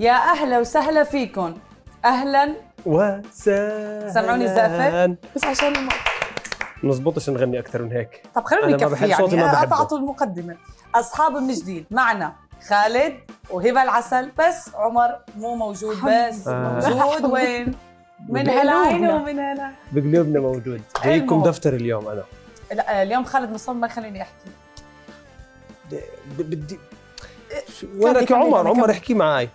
يا اهلا وسهلا فيكم اهلا وسهلا سمعوني الزقفه بس عشان ما نظبطش نغني اكثر من هيك طب خلونا نكفي يعني ما أه، قطعتوا المقدمه اصحاب من جديد معنا خالد وهبه العسل بس عمر مو موجود بس آه. موجود وين من هالعين ومن هلا بقلوبنا موجود جايكم دفتر اليوم انا لا آه، اليوم خالد مصمم ما خليني احكي بدي آه، وانا عمر عمر احكي معي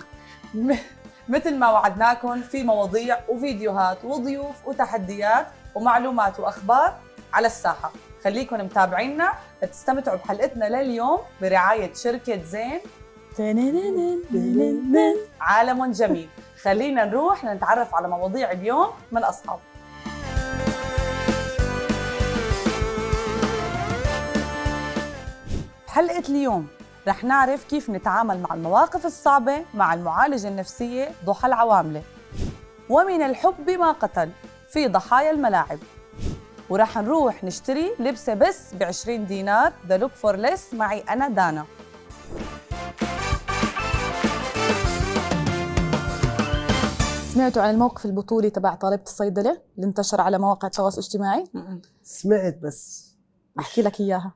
مثل ما وعدناكم في مواضيع وفيديوهات وضيوف وتحديات ومعلومات واخبار على الساحه خليكم متابعينا تستمتعوا بحلقتنا لليوم برعايه شركه زين عالم جميل خلينا نروح لنتعرف على مواضيع اليوم من اصحاب حلقه اليوم رح نعرف كيف نتعامل مع المواقف الصعبة مع المعالجة النفسية ضحى العواملة ومن الحب ما قتل في ضحايا الملاعب ورح نروح نشتري لبسة بس ب 20 دينار ذا لوك فور ليس معي أنا دانا سمعتوا عن الموقف البطولي تبع طالبة الصيدلة اللي انتشر على مواقع التواصل الاجتماعي؟ سمعت بس بحكي لك اياها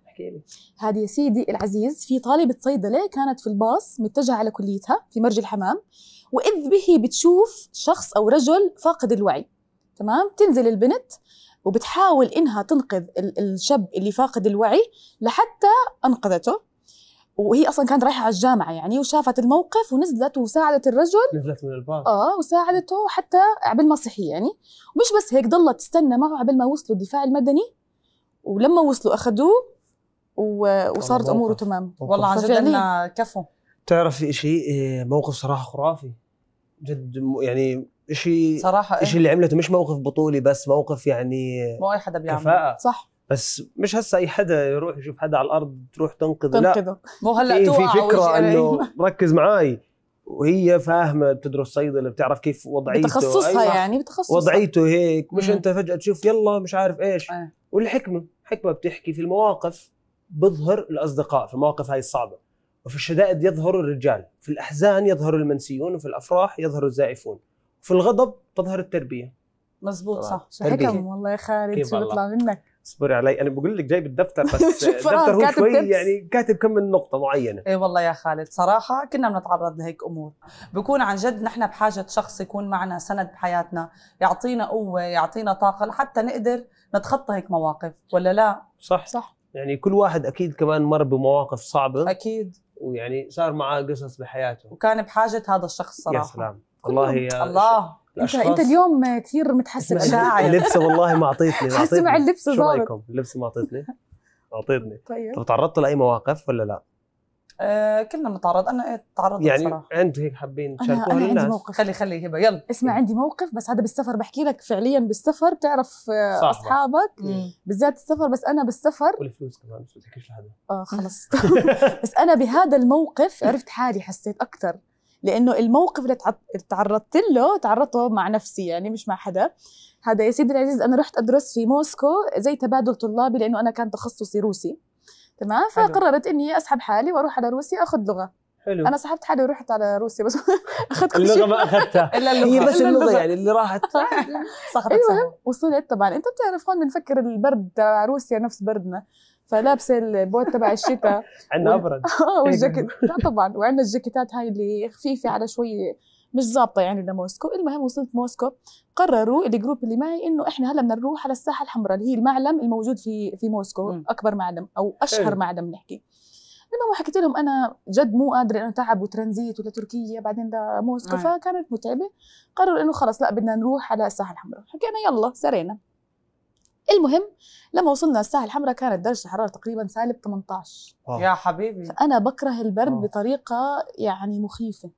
هذه يا سيدي العزيز في طالبه صيدله كانت في الباص متجهه على كليتها في مرج الحمام واذ به بتشوف شخص او رجل فاقد الوعي تمام تنزل البنت وبتحاول انها تنقذ الشاب اللي فاقد الوعي لحتى انقذته وهي اصلا كانت رايحه على الجامعه يعني وشافت الموقف ونزلت وساعدت الرجل نزلت من الباص اه وساعدته حتى عبال ما صحي يعني ومش بس هيك ضلت تستنى معه عبال ما وصلوا الدفاع المدني ولما وصلوا اخذوه وصارت اموره تمام والله عن جد انه كفو بتعرفي شيء إيه، موقف صراحه خرافي جد يعني شيء صراحه إيه؟ شيء اللي عملته مش موقف بطولي بس موقف يعني مو اي حدا بيعمل كفاءة. صح بس مش هسه اي حدا يروح يشوف حدا على الارض تروح تنقذه تنقذه مو هلا إيه في فكره يعني. انه ركز معي وهي فاهمه بتدرس صيدله بتعرف كيف وضعيته بتخصصها أيوة. يعني بتخصصها وضعيته هيك مش مم. انت فجاه تشوف يلا مش عارف ايش أيه. والحكمه حكمة بتحكي في المواقف بظهر الاصدقاء في المواقف هاي الصعبه وفي الشدائد يظهر الرجال في الاحزان يظهر المنسيون وفي الافراح يظهر الزائفون في الغضب تظهر التربيه مزبوط صح شو حكم والله يا خالد شو بيطلع منك اصبري علي انا بقول لك جايب الدفتر بس الدفتر هو شوي تبس. يعني كاتب كم من نقطه معينه اي والله يا خالد صراحه كنا بنتعرض لهيك امور بكون عن جد نحن بحاجه شخص يكون معنا سند بحياتنا يعطينا قوه يعطينا طاقه لحتى نقدر نتخطى هيك مواقف ولا لا صح صح يعني كل واحد اكيد كمان مر بمواقف صعبه اكيد ويعني صار معاه قصص بحياته وكان بحاجه هذا الشخص صراحه يا سلام والله يا الله انت انت اليوم كثير متحسب شاعر اللبسه والله ما اعطيتني حاسه مع اللبسه شو رايكم اللبسه ما اعطيتني اعطيتني طيب طب تعرضت لاي مواقف ولا لا آه، كلنا نتعرض انا تعرضت يعني صراحه يعني عندك هيك حابين تشاركوها أنا, أنا عندي موقف خلي خلي هبه يلا اسمع عندي موقف بس هذا بالسفر بحكي لك فعليا بالسفر بتعرف آه، اصحابك بالذات السفر بس انا بالسفر والفلوس كمان بس ما تحكيش لحدا اه خلص بس انا بهذا الموقف عرفت حالي حسيت اكثر لانه الموقف اللي تعرضت له تعرضته مع نفسي يعني مش مع حدا هذا يا سيدي العزيز انا رحت ادرس في موسكو زي تبادل طلابي لانه انا كان تخصصي روسي تمام فقررت اني اسحب حالي واروح على روسيا اخذ لغه حلو انا سحبت حالي ورحت على روسيا بس اخذت كل شيء اللغه ما اخذتها الا اللغه هي بس اللغه يعني اللي راحت صخرت أيوة. المهم أيوة. وصلت طبعا انت بتعرف هون بنفكر البرد تبع روسيا نفس بردنا فلابسه البوت تبع الشتاء عندنا ابرد اه إيه. والجاكيت طبعا وعندنا الجاكيتات هاي اللي خفيفه على شوي مش ظابطه يعني لموسكو المهم وصلت موسكو قرروا الجروب اللي معي انه احنا هلا بدنا نروح على الساحه الحمراء اللي هي المعلم الموجود في في موسكو م. اكبر معلم او اشهر إيه. معلم نحكي المهم حكيت لهم انا جد مو قادره انه تعب وترانزيت ولتركيا بعدين لموسكو آه. فكانت متعبه قرروا انه خلص لا بدنا نروح على الساحه الحمراء حكينا يلا سرينا المهم لما وصلنا الساحه الحمراء كانت درجه الحراره تقريبا سالب 18 يا حبيبي انا بكره البرد أوه. بطريقه يعني مخيفه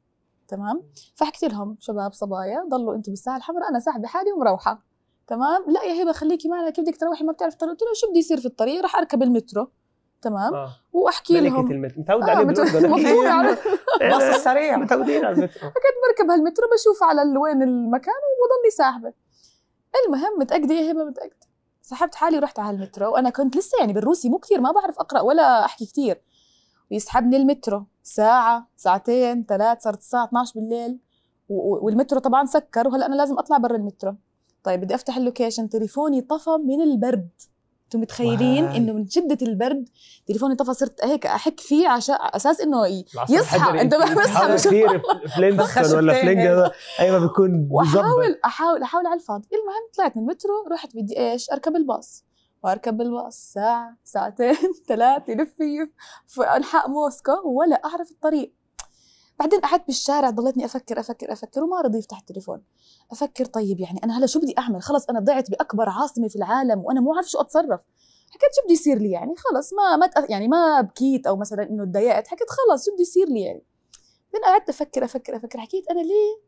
تمام فحكيت لهم شباب صبايا ضلوا انتم بالساحه الحمراء انا ساحبه حالي ومروحه تمام لا يا هبه خليكي معنا كيف بدك تروحي ما بتعرف الطريق قلت له شو بدي يصير في الطريق راح اركب المترو تمام آه. واحكي لهم المترو متعود المترو مفهوم على باص سريع متعودين على المترو فكنت بركب هالمترو بشوف على وين المكان وبضلني ساحبه المهم متاكده يا هبه متاكده سحبت حالي ورحت على المترو وانا كنت لسه يعني بالروسي مو كثير ما بعرف اقرا ولا احكي كثير ويسحبني المترو ساعة ساعتين ثلاث صارت الساعة 12 بالليل والمترو طبعا سكر وهلا انا لازم اطلع برا المترو طيب بدي افتح اللوكيشن تليفوني طفى من البرد انتم متخيلين انه من شده البرد تليفوني طفى صرت هيك احك فيه عشان اساس انه يصحى انت بصحى كثير فلينستون ولا فلينج ايوه بكون واحاول احاول احاول على الفاضي المهم طلعت من المترو رحت بدي ايش اركب الباص واركب بالباص ساعه ساعتين ثلاثه لف في انحاء موسكو ولا اعرف الطريق بعدين قعدت بالشارع ضليتني افكر افكر افكر وما رضي يفتح التليفون افكر طيب يعني انا هلا شو بدي اعمل خلص انا ضعت باكبر عاصمه في العالم وانا مو عارف شو اتصرف حكيت شو بدي يصير لي يعني خلص ما ما يعني ما بكيت او مثلا انه تضايقت حكيت خلص شو بدي يصير لي يعني بعدين قعدت افكر افكر افكر حكيت انا ليه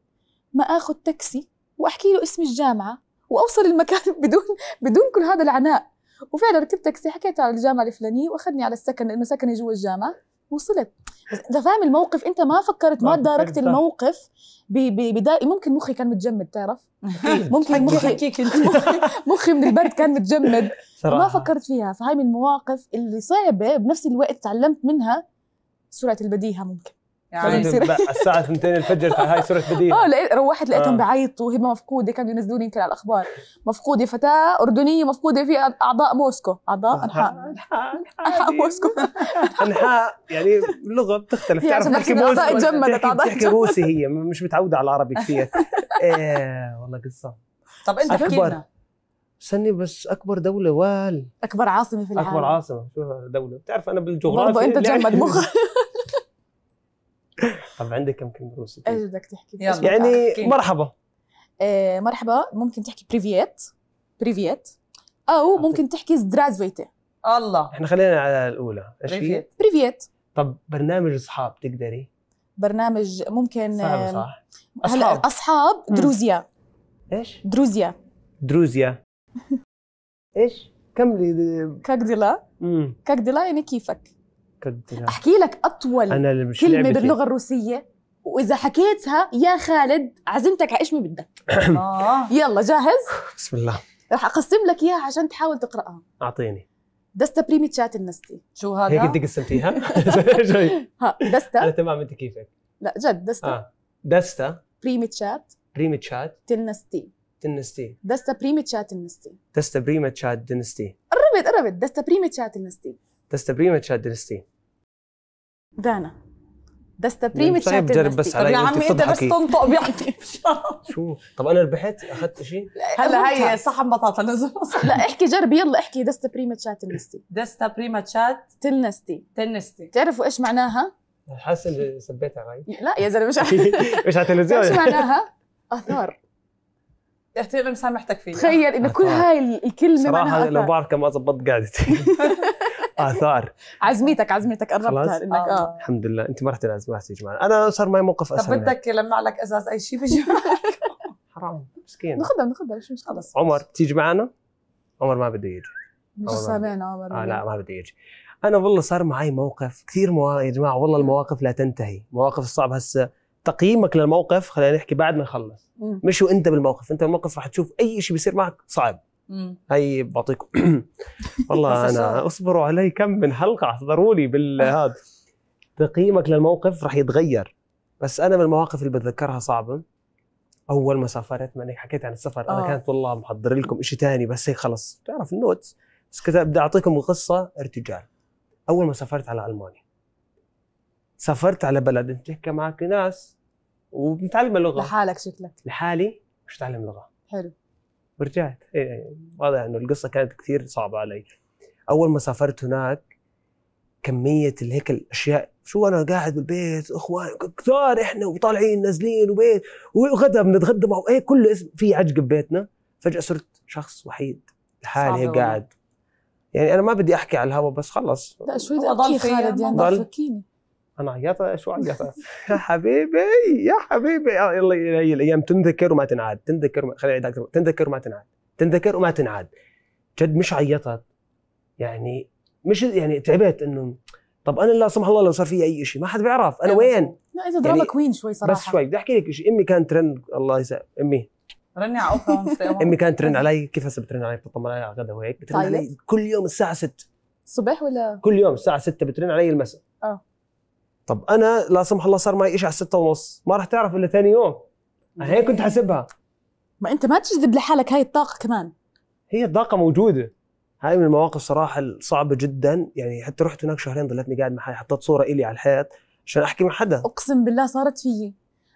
ما اخذ تاكسي واحكي له اسم الجامعه واوصل المكان بدون بدون كل هذا العناء وفعلا ركبت تاكسي حكيت على الجامعه الفلانيه واخذني على السكن لانه سكني جوا الجامعه وصلت انت فاهم الموقف انت ما فكرت ما داركت الموقف ببداية ممكن مخي كان متجمد تعرف ممكن مخي مخي من البرد كان متجمد ما فكرت فيها فهاي من المواقف اللي صعبه بنفس الوقت تعلمت منها سرعه البديهه ممكن يعني الساعة 2 الفجر هاي صرت بديل اه لقيت روحت لقيتهم آه. بعيطوا هبه مفقودة كانوا ينزلوني يمكن على الأخبار مفقودة فتاة أردنية مفقودة في أعضاء موسكو أعضاء أنحاء أنحاء موسكو أنحاء يعني اللغة بتختلف بتعرف تحكي موسكو تجمدت تحكي روسي هي مش متعودة على العربي كثير ايه والله قصة طب أنت احكي لنا استني بس اكبر دوله وال اكبر عاصمه في العالم اكبر عاصمه شو دوله بتعرف انا بالجغرافيا برضه انت جمد مخ طب عندك كم كلمه روسي؟ ايش بدك تحكي؟ يعني مرحبا آه، مرحبا ممكن تحكي بريفيت بريفيت او ممكن تحكي زدرازفيتي الله احنا خلينا على الاولى ايش في؟ بريفيت طب برنامج اصحاب تقدري؟ برنامج ممكن صعب صح؟ اصحاب اصحاب دروزيا ايش؟ دروزيا دروزيا ايش؟ كملي كاكدلا كاكدلا يعني كيفك كدنا. احكي لك اطول أنا كلمه لعبتي. باللغه الروسيه واذا حكيتها يا خالد عزمتك على ايش ما بدك آه. يلا جاهز بسم الله رح اقسم لك اياها عشان تحاول تقراها اعطيني دستا بريمي تشات النستي شو هذا؟ هيك انت قسمتيها؟ ها دستا انا تمام انت كيفك لا جد دستا آه. دستا بريمي تشات بريمي تشات تنستي تنستي دستا بريمي تشات النستي دستا بريمي تشات دنستي قربت قربت دستا بريمي تشات النستي دستا بريمي تشات دنستي دانا ده استبريمي يعني طيب جرب بس علي يا عمي انت بس تنطق بيعطي شو طب انا ربحت اخذت شيء هلا هي صحن بطاطا نزل لا احكي جربي يلا احكي دستا بريما تشات تنستي دستا بريما تشات تلنستي تلنستي بتعرفوا ايش معناها؟ حاسس اني سبيتها هاي لا يا زلمه مش مش على التلفزيون ايش معناها؟ اثار احترم سامحتك فيه تخيل انه كل هاي الكلمه صراحه لو بعرف كم ما اضبط قعدتي اثار آه، عزميتك عزميتك قربتها انك آه. اه الحمد لله انت ما رحت العزم ما رحت معنا انا صار معي موقف اسهل طب بدك لما لك ازاز اي شيء بيجي حرام مسكين ناخذها ناخذها مش خلص عمر تيجي معنا عمر ما بده يجي مش سامعنا عمر آه لا ما بده يجي انا والله صار معي موقف كثير مو... يا جماعه والله المواقف لا تنتهي مواقف الصعب هسه تقييمك للموقف خلينا نحكي بعد ما نخلص مش وانت بالموقف انت بالموقف رح تشوف اي شيء بيصير معك صعب هي بعطيكم والله انا اصبروا علي كم من حلقه احضروا لي بالهذا تقييمك للموقف راح يتغير بس انا من المواقف اللي بتذكرها صعبه اول ما سافرت ما انك حكيت عن السفر انا آه. كانت والله محضر لكم شيء ثاني بس هيك خلص بتعرف النوتس بس كنت بدي اعطيكم قصه ارتجال اول ما سافرت على المانيا سافرت على بلد انت بتحكي معك ناس ومتعلمه لغه لحالك شكلك لحالي مش تعلم لغه حلو ورجعت إيه، إيه، واضح انه القصه كانت كثير صعبه علي اول ما سافرت هناك كميه اللي هيك الاشياء شو انا قاعد بالبيت اخوان كثار احنا وطالعين نازلين وبيت وغدا بنتغدى مع ايه كله اسم في عجقه ببيتنا فجاه صرت شخص وحيد لحالي هيك قاعد يعني انا ما بدي احكي على الهوا بس خلص لا شوي بدي اضل خالد يعني ضل فكيني انا عيطت شو عيطت يا حبيبي يا حبيبي آه، يلا هي الايام تنذكر وما تنعاد تنذكر وما... خليني اعيد تنذكر وما تنعاد تنذكر وما تنعاد جد مش عيطت يعني مش يعني تعبت انه طب انا لا سمح الله لو صار في اي شيء ما حد بيعرف انا وين لا اذا دراما يعني كوين شوي صراحه بس شوي بدي احكي لك شيء امي كانت ترن الله يسلمك امي رني على اوبرا امي كانت ترن علي كيف هسه بترن علي بتطمن علي على غدا وهيك بترن علي كل يوم الساعه 6 الصبح ولا كل يوم الساعه 6 بترن علي المساء اه طب انا لا سمح الله صار معي شيء على الستة ونص ما راح تعرف الا ثاني يوم انا هيك كنت حاسبها ما انت ما تجذب لحالك هاي الطاقه كمان هي الطاقه موجوده هاي من المواقف صراحه الصعبه جدا يعني حتى رحت هناك شهرين ضلتني قاعد محاي حطيت صوره إلي على الحيط عشان احكي مع حدا اقسم بالله صارت فيي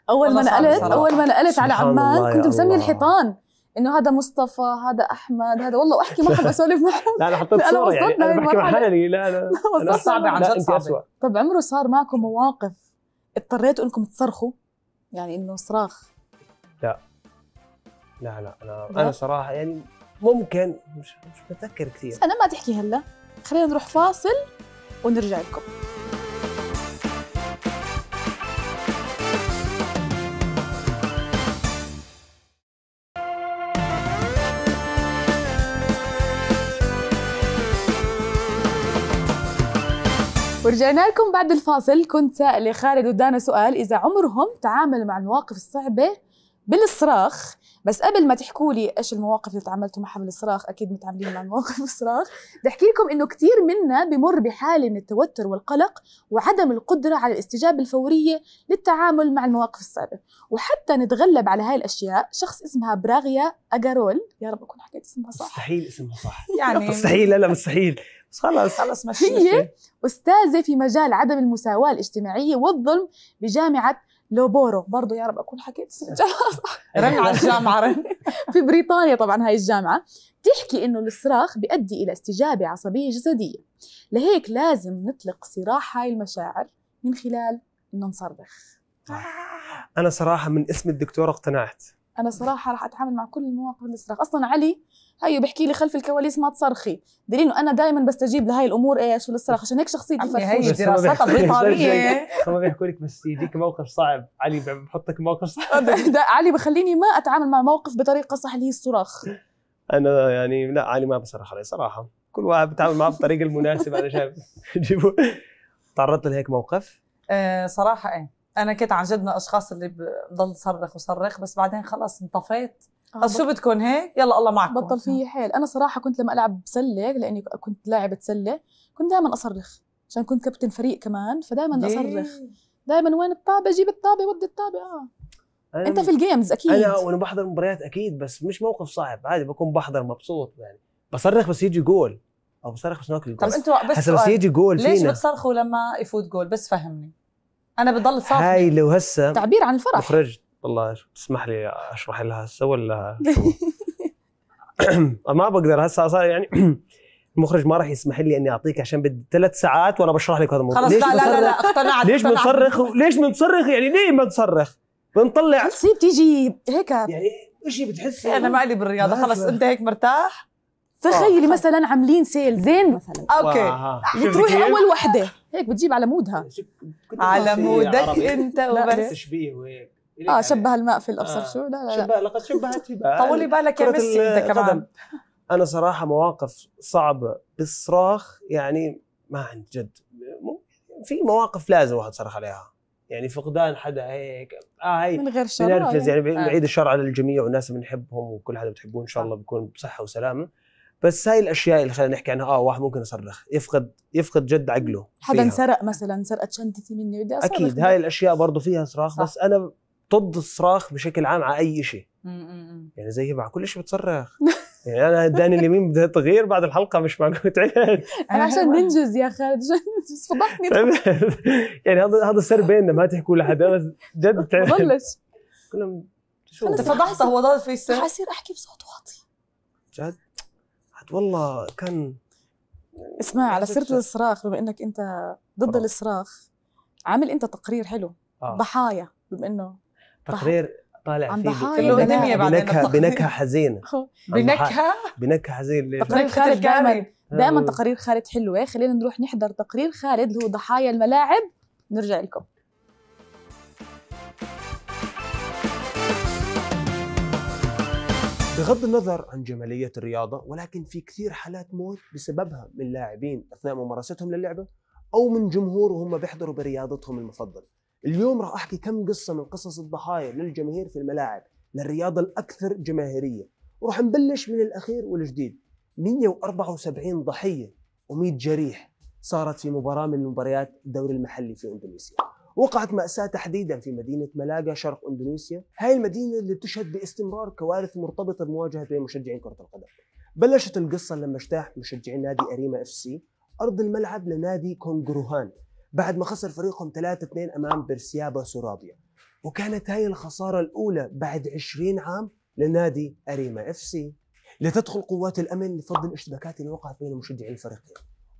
اول ما نقلت اول ما نقلت على عمان كنت مسمي الحيطان انه هذا مصطفى هذا احمد هذا والله واحكي معهم اسولف معهم لا انا حطيت صوره يعني انا بحكي مع حالي لا لا, لا صعبه عن جد صعبه طب طيب، طيب، عمره صار معكم مواقف اضطريتوا انكم تصرخوا يعني انه صراخ لا لا لا انا انا صراحه يعني ممكن مش مش بتذكر كثير انا ما تحكي هلا خلينا نروح فاصل ونرجع لكم ورجعنا لكم بعد الفاصل كنت سائله خالد ودانا سؤال اذا عمرهم تعاملوا مع المواقف الصعبه بالصراخ بس قبل ما تحكوا لي ايش المواقف اللي تعاملتوا معها بالصراخ اكيد متعاملين مع المواقف الصراخ بدي احكي لكم انه كثير منا بمر بحاله من التوتر والقلق وعدم القدره على الاستجابه الفوريه للتعامل مع المواقف الصعبه وحتى نتغلب على هاي الاشياء شخص اسمها براغيا اجارول يا رب اكون حكيت اسمها صح مستحيل اسمها صح يعني مستحيل لا لا مستحيل خلص خلص مش هي استاذه في مجال عدم المساواه الاجتماعيه والظلم بجامعه لوبورو برضه يا رب اكون حكيت رن على الجامعه رن في بريطانيا طبعا هاي الجامعه بتحكي انه الصراخ بيؤدي الى استجابه عصبيه جسديه لهيك لازم نطلق سراح هاي المشاعر من خلال انه نصرخ انا صراحه من اسم الدكتوره اقتنعت انا صراحه راح اتعامل مع كل المواقف اللي صراخ اصلا علي هيو بيحكي لي خلف الكواليس ما تصرخي دليل انه انا دائما بستجيب لهي الامور ايش الصراخ عشان هيك شخصيتي فرفوشه دراسات بريطانيه هم بيحكوا لك بس يجيك موقف صعب علي بحطك موقف صعب علي بخليني ما اتعامل مع موقف بطريقه صح اللي هي الصراخ انا يعني لا علي ما بصرخ علي صراحه كل واحد بتعامل معه بالطريقه المناسبه انا شايف تعرضت لهيك موقف؟ أه صراحه ايه انا كنت عن جد من الاشخاص اللي بضل صرخ وصرخ بس بعدين خلص انطفيت آه، خلص شو بدكم هيك يلا الله معكم بطل في حيل انا صراحه كنت لما العب سله لاني كنت لاعبه سله كنت دائما اصرخ عشان كنت كابتن فريق كمان فدائما اصرخ دائما وين الطابه جيب الطابه ودي الطابه اه انت في الجيمز اكيد انا وانا بحضر مباريات اكيد بس مش موقف صعب عادي بكون بحضر مبسوط يعني بصرخ بس يجي جول او بصرخ بس ناكل جول طب انتوا بس, بس, بس يجي جول ليش فينا. بتصرخوا لما يفوت جول بس فهمني انا بضل صافي هاي لو هسه تعبير عن الفرح مخرج والله تسمح لي اشرح لها هسه ولا ما بقدر هسه صار يعني المخرج ما راح يسمح لي اني اعطيك عشان بدي ثلاث ساعات وانا بشرح لك هذا الموضوع خلص ليش لا, لا لا لا اقتنعت ليش بنصرخ ليش بنصرخ يعني ليه ما بنصرخ؟ بنطلع بتصير بتيجي هيك يعني شيء بتحسي انا مالي بالرياضه خلص انت هيك مرتاح تخيلي آه، مثلا عاملين سيل زين مثلا آه، اوكي آه، بتروحي اول وحده هيك بتجيب على مودها على مودك انت وبس تشبيه وهيك اه شبه الماء في الابصر آه. شو لا لا, لا. شبه لقد شبهت طولي بالك يا ميسي انت كمان انا صراحه مواقف صعبه بالصراخ يعني ما عن جد في مواقف لازم الواحد صرخ عليها يعني فقدان حدا هيك اه هي من غير شر يعني, يعني بعيد الشر على الجميع والناس اللي بنحبهم وكل حدا بتحبوه ان شاء الله بيكون بصحه وسلامه بس هاي الاشياء اللي خلينا نحكي عنها اه واحد ممكن يصرخ يفقد يفقد جد عقله حدا سرق مثلا سرقت شنطتي مني بدي اصرخ اكيد هاي الاشياء برضه فيها صراخ صح. بس انا ضد الصراخ بشكل عام على اي شيء يعني زي مع كل شيء بتصرخ يعني انا اداني اليمين بدها تغيير بعد الحلقه مش معقول تعبت انا عشان ننجز يا خالد فضحني يعني هذا هذا السر بيننا ما تحكوا لحدا جد بلش كلهم انت فضحته هو ضل في السر حصير احكي بصوت واطي جد الواحد والله كان اسمع على سيره الصراخ بما انك انت ضد فرق. الصراخ عامل انت تقرير حلو آه. ضحايا بما انه تقرير طالع عن فيه بنكهه بنكهه حزينه بنكهه بنكهه حزينه تقرير خالد دائما دائما تقارير خالد حلوه خلينا نروح نحضر تقرير خالد اللي هو ضحايا الملاعب نرجع لكم بغض النظر عن جمالية الرياضة ولكن في كثير حالات موت بسببها من لاعبين أثناء ممارستهم للعبة أو من جمهور وهم بيحضروا برياضتهم المفضلة اليوم راح أحكي كم قصة من قصص الضحايا للجماهير في الملاعب للرياضة الأكثر جماهيرية وراح نبلش من الأخير والجديد 174 ضحية و100 جريح صارت في مباراة من مباريات الدوري المحلي في إندونيسيا وقعت مأساة تحديدا في مدينة ملاقا شرق إندونيسيا هاي المدينة اللي بتشهد باستمرار كوارث مرتبطة بمواجهة بين مشجعين كرة القدم بلشت القصة لما اجتاح مشجعي نادي أريما اف سي أرض الملعب لنادي كونغروهان بعد ما خسر فريقهم 3-2 أمام برسيابا سورابيا وكانت هاي الخسارة الأولى بعد 20 عام لنادي أريما اف سي لتدخل قوات الأمن لفض الاشتباكات اللي وقعت بين مشجعي الفريقين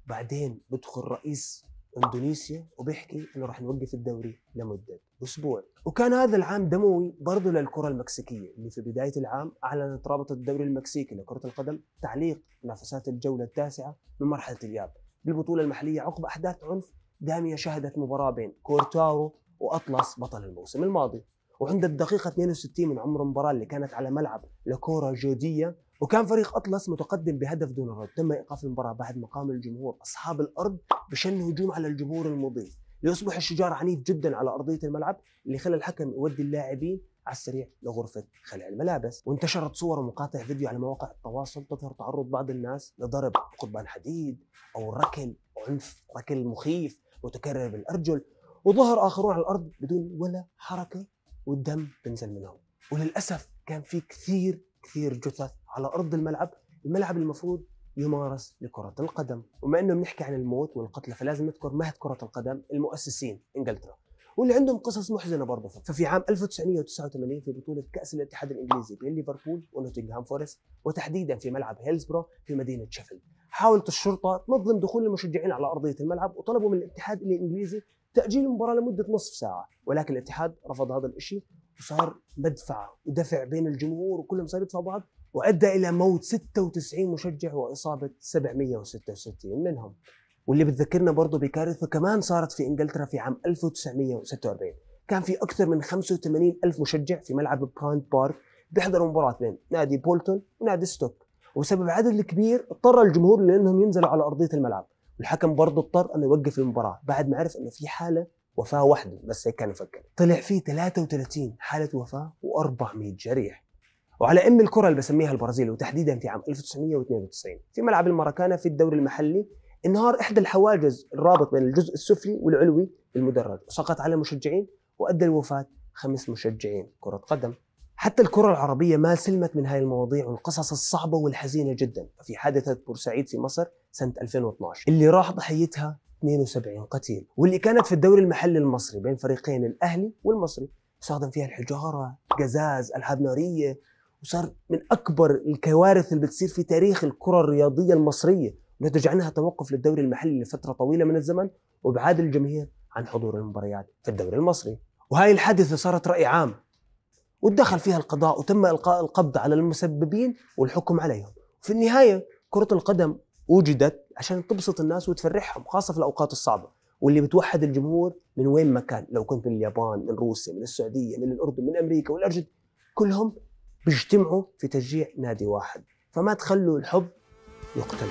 بعدين بدخل رئيس اندونيسيا وبيحكي انه راح نوقف الدوري لمده اسبوع وكان هذا العام دموي برضه للكره المكسيكيه اللي في بدايه العام اعلنت رابطه الدوري المكسيكي لكره القدم تعليق منافسات الجوله التاسعه من مرحله الاياب بالبطوله المحليه عقب احداث عنف داميه شهدت مباراه بين كورتاو واطلس بطل الموسم الماضي وعند الدقيقة 62 من عمر المباراة اللي كانت على ملعب لكورة جودية وكان فريق اطلس متقدم بهدف دون رد تم ايقاف المباراه بعد مقام الجمهور اصحاب الارض بشن هجوم على الجمهور المضيف ليصبح الشجار عنيف جدا على ارضيه الملعب اللي خلى الحكم يودي اللاعبين على السريع لغرفة خلع الملابس وانتشرت صور ومقاطع فيديو على مواقع التواصل تظهر تعرض بعض الناس لضرب قضبان حديد أو ركل عنف ركل مخيف متكرر بالأرجل وظهر آخرون على الأرض بدون ولا حركة والدم بنزل منهم وللأسف كان في كثير كثير جثث على ارض الملعب الملعب المفروض يمارس لكرة القدم وما انه بنحكي عن الموت والقتلى فلازم نذكر مهد كرة القدم المؤسسين انجلترا واللي عندهم قصص محزنه برضه ففي عام 1989 في بطوله كاس الاتحاد الانجليزي بين ليفربول ونوتنغهام فورست وتحديدا في ملعب هيلزبرو في مدينه شيفيلد حاولت الشرطه تنظم دخول المشجعين على ارضيه الملعب وطلبوا من الاتحاد الانجليزي تاجيل المباراه لمده نصف ساعه ولكن الاتحاد رفض هذا الشيء وصار مدفعه ودفع بين الجمهور وكلهم صار يدفعوا بعض وأدى إلى موت 96 مشجع وإصابة 766 منهم واللي بتذكرنا برضه بكارثة كمان صارت في إنجلترا في عام 1946 كان في أكثر من 85 ألف مشجع في ملعب براند بارك بيحضروا مباراة بين نادي بولتون ونادي ستوك وبسبب العدد الكبير اضطر الجمهور لأنهم ينزلوا على أرضية الملعب والحكم برضه اضطر انه يوقف المباراه بعد ما عرف انه في حاله وفاه وحده بس هيك كان يفكر طلع فيه 33 حاله وفاه و400 جريح وعلى ام الكره اللي بسميها البرازيل وتحديدا في عام 1992 في ملعب المراكانا في الدوري المحلي انهار احدى الحواجز الرابط بين الجزء السفلي والعلوي للمدرج وسقط على مشجعين وادى لوفاه خمس مشجعين كره قدم حتى الكرة العربية ما سلمت من هاي المواضيع والقصص الصعبة والحزينة جدا في حادثة بورسعيد في مصر سنة 2012 اللي راح ضحيتها 72 قتيل واللي كانت في الدوري المحلي المصري بين فريقين الأهلي والمصري استخدم فيها الحجارة، قزاز، ألعاب نارية، وصار من اكبر الكوارث اللي بتصير في تاريخ الكره الرياضيه المصريه نتج عنها توقف للدوري المحلي لفتره طويله من الزمن وابعاد الجماهير عن حضور المباريات في الدوري المصري وهاي الحادثه صارت راي عام وتدخل فيها القضاء وتم القاء القبض على المسببين والحكم عليهم في النهايه كره القدم وجدت عشان تبسط الناس وتفرحهم خاصه في الاوقات الصعبه واللي بتوحد الجمهور من وين ما كان لو كنت من اليابان من روسيا من السعوديه من الاردن من امريكا والارجنتين كلهم بيجتمعوا في تشجيع نادي واحد فما تخلوا الحب يقتل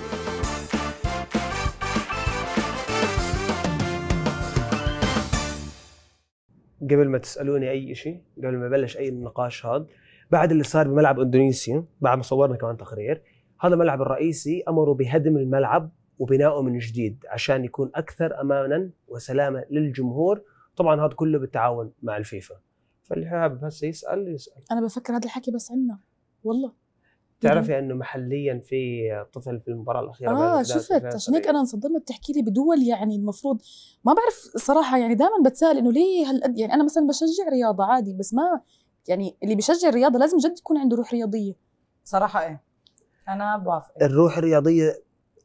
قبل ما تسالوني اي شيء قبل ما بلش اي نقاش هذا بعد اللي صار بملعب اندونيسيا بعد ما صورنا كمان تقرير هذا الملعب الرئيسي امروا بهدم الملعب وبنائه من جديد عشان يكون اكثر امانا وسلامه للجمهور طبعا هذا كله بالتعاون مع الفيفا فاللي حابب هسه يسال يسال انا بفكر هذا الحكي بس عندنا والله تعرفي انه محليا في طفل في المباراه الاخيره اه شفت عشان هيك انا انصدمت تحكي لي بدول يعني المفروض ما بعرف صراحه يعني دائما بتسال انه ليه هالقد يعني انا مثلا بشجع رياضه عادي بس ما يعني اللي بشجع الرياضه لازم جد يكون عنده روح رياضيه صراحه ايه انا بوافق الروح الرياضيه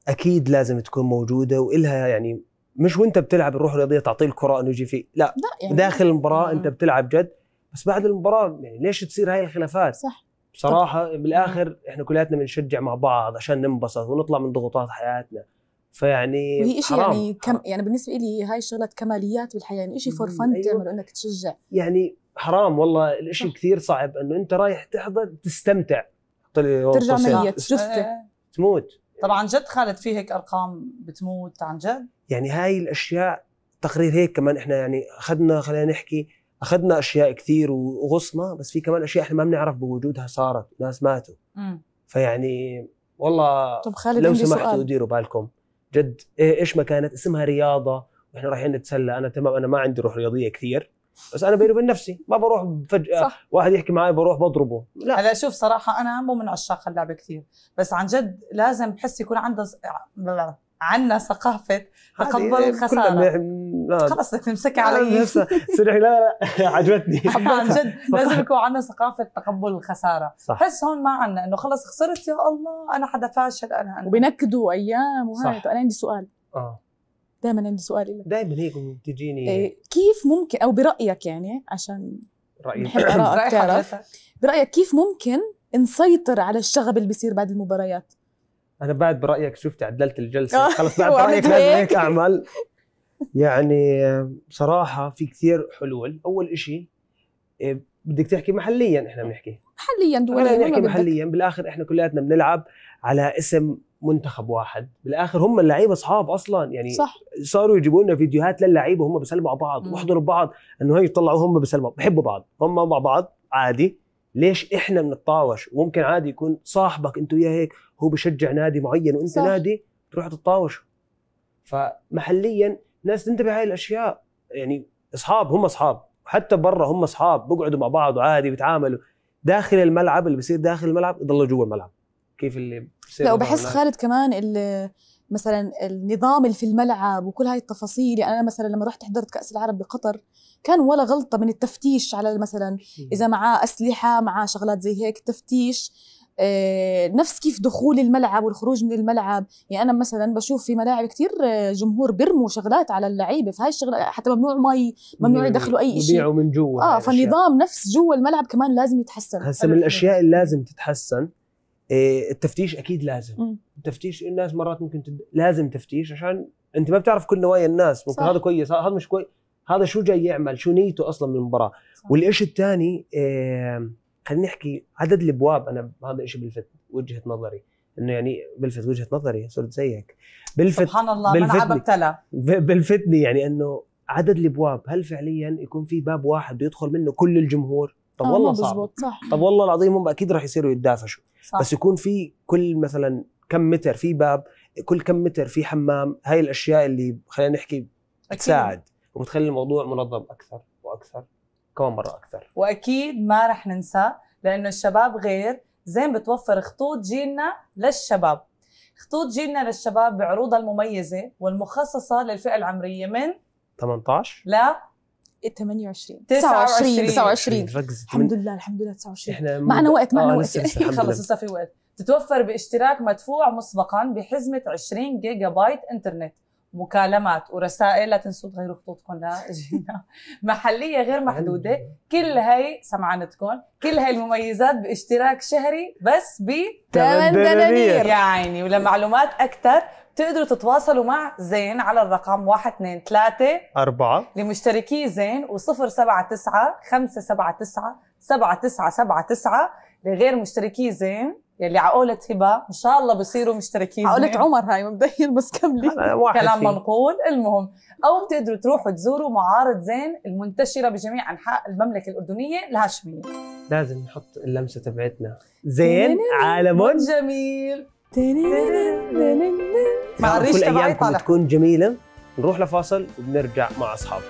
اكيد لازم تكون موجوده والها يعني مش وانت بتلعب الروح الرياضيه تعطيه الكره انه يجي فيه لا, لا يعني داخل المباراه انت بتلعب جد بس بعد المباراه يعني ليش تصير هاي الخلافات صح بصراحه بالاخر احنا كلياتنا بنشجع مع بعض عشان ننبسط ونطلع من ضغوطات حياتنا فيعني وهي شيء يعني كم يعني بالنسبه لي هاي الشغلات كماليات بالحياه يعني شيء فور فن أيوة. تعمله انك تشجع يعني حرام والله الشيء كثير صعب انه انت رايح تحضر تستمتع ترجع ميت شفته آه. تموت طبعا جد خالد في هيك ارقام بتموت عن جد يعني هاي الاشياء تقرير هيك كمان احنا يعني اخذنا خلينا نحكي اخذنا اشياء كثير وغصنا بس في كمان اشياء احنا ما بنعرف بوجودها صارت ناس ماتوا فيعني والله طب خالد لو سمحتوا ديروا بالكم جد إيه، ايش ما كانت اسمها رياضه واحنا رايحين نتسلى انا تمام انا ما عندي روح رياضيه كثير بس انا بيني وبين نفسي ما بروح فجاه صح. واحد يحكي معي بروح بضربه لا هلا شوف صراحه انا مو من عشاق اللعبه كثير بس عن جد لازم بحس يكون عندها عندنا ثقافه تقبل الخساره إيه، خلص بدك تمسكها علي صرح لا لا عجبتني عن جد لازم يكون عندنا ثقافه تقبل الخساره صح. حس هون ما عندنا انه خلص خسرت يا الله انا حدا فاشل انا, أنا. وبنكدوا ايام وهي طيب، انا عندي سؤال اه دائما عندي سؤال لك دائما هيك بتجيني إيه، كيف ممكن او برايك يعني عشان رايي برايك كيف ممكن نسيطر على الشغب اللي بيصير بعد المباريات انا بعد برايك شفت عدلت الجلسه خلص بعد برايك لازم هيك اعمل يعني بصراحه في كثير حلول اول شيء إيه، بدك تحكي محليا احنا بنحكي محليا دوليا نحكي محليا بالاخر احنا كلياتنا بنلعب على اسم منتخب واحد بالاخر هم اللعيبه اصحاب اصلا يعني صح. صاروا يجيبوا لنا فيديوهات للعيبه هم بيسلموا على بعض واحضروا بعض انه هي طلعوا هم بيسلموا بحبوا بعض هم مع بعض عادي ليش احنا بنتطاوش وممكن عادي يكون صاحبك انت وياه هيك هو بشجع نادي معين وانت صح. نادي تروح تتطاوش فمحليا الناس تنتبه هاي الاشياء يعني اصحاب هم اصحاب حتى برا هم اصحاب بقعدوا مع بعض وعادي بيتعاملوا داخل الملعب اللي بصير داخل الملعب يضلوا جوا الملعب كيف اللي بصير لا وبحس خالد كمان اللي مثلا النظام اللي في الملعب وكل هاي التفاصيل يعني انا مثلا لما رحت حضرت كاس العرب بقطر كان ولا غلطه من التفتيش على مثلا اذا معاه اسلحه معاه شغلات زي هيك تفتيش آه، نفس كيف دخول الملعب والخروج من الملعب يعني انا مثلا بشوف في ملاعب كثير آه، جمهور بيرموا شغلات على اللعيبه فهاي الشغله حتى ممنوع مي ممنوع يدخلوا اي شيء يبيعوا من جوا اه فالنظام نفس جوا الملعب كمان لازم يتحسن هسه من الاشياء اللي لازم تتحسن آه، التفتيش اكيد لازم م. التفتيش الناس مرات ممكن تد... لازم تفتيش عشان انت ما بتعرف كل نوايا الناس ممكن هذا كويس هذا مش كويس هذا شو جاي يعمل شو نيته اصلا من المباراه والشيء الثاني خلينا نحكي عدد الابواب انا هذا الشيء بلفت وجهه نظري انه يعني بلفت وجهه نظري صرت زيك بلفت سبحان الله من ابتلى بلفتني يعني انه عدد الابواب هل فعليا يكون في باب واحد بيدخل منه كل الجمهور طب آه والله صعب صح. طب والله العظيم هم اكيد راح يصيروا يتدافشوا بس يكون في كل مثلا كم متر في باب كل كم متر في حمام هاي الاشياء اللي خلينا نحكي بتساعد وبتخلي الموضوع منظم اكثر واكثر كمان مره اكثر واكيد ما رح ننسى لانه الشباب غير زين بتوفر خطوط جيلنا للشباب خطوط جيلنا للشباب بعروضها المميزه والمخصصه للفئه العمريه من 18 ل 28 29 29 ركز الحمد لله الحمد لله 29 احنا معنا وقت معنا آه وقت خلص لسه في وقت تتوفر باشتراك مدفوع مسبقا بحزمه 20 جيجا بايت انترنت مكالمات ورسائل لا تنسوا تغيروا خطوطكم لا جينا محليه غير محدوده كل هاي سمعانتكم كل هاي المميزات باشتراك شهري بس ب 8 دنانير يا عيني ولمعلومات اكثر تقدروا تتواصلوا مع زين على الرقم 1 2 3 4 لمشتركي زين و 0 7 9 5 7 9 7 9 7 9 لغير مشتركي زين يلي عقولة هبة إن شاء الله بصيروا مشتركين عقولة عمر هاي مبدئيا بس كملي كلام منقول المهم أو بتقدروا تروحوا تزوروا معارض زين المنتشرة بجميع أنحاء المملكة الأردنية الهاشمية لازم نحط اللمسة تبعتنا زين عالم جميل مع الريش تبعي طالع تكون جميلة نروح لفاصل وبنرجع مع أصحابنا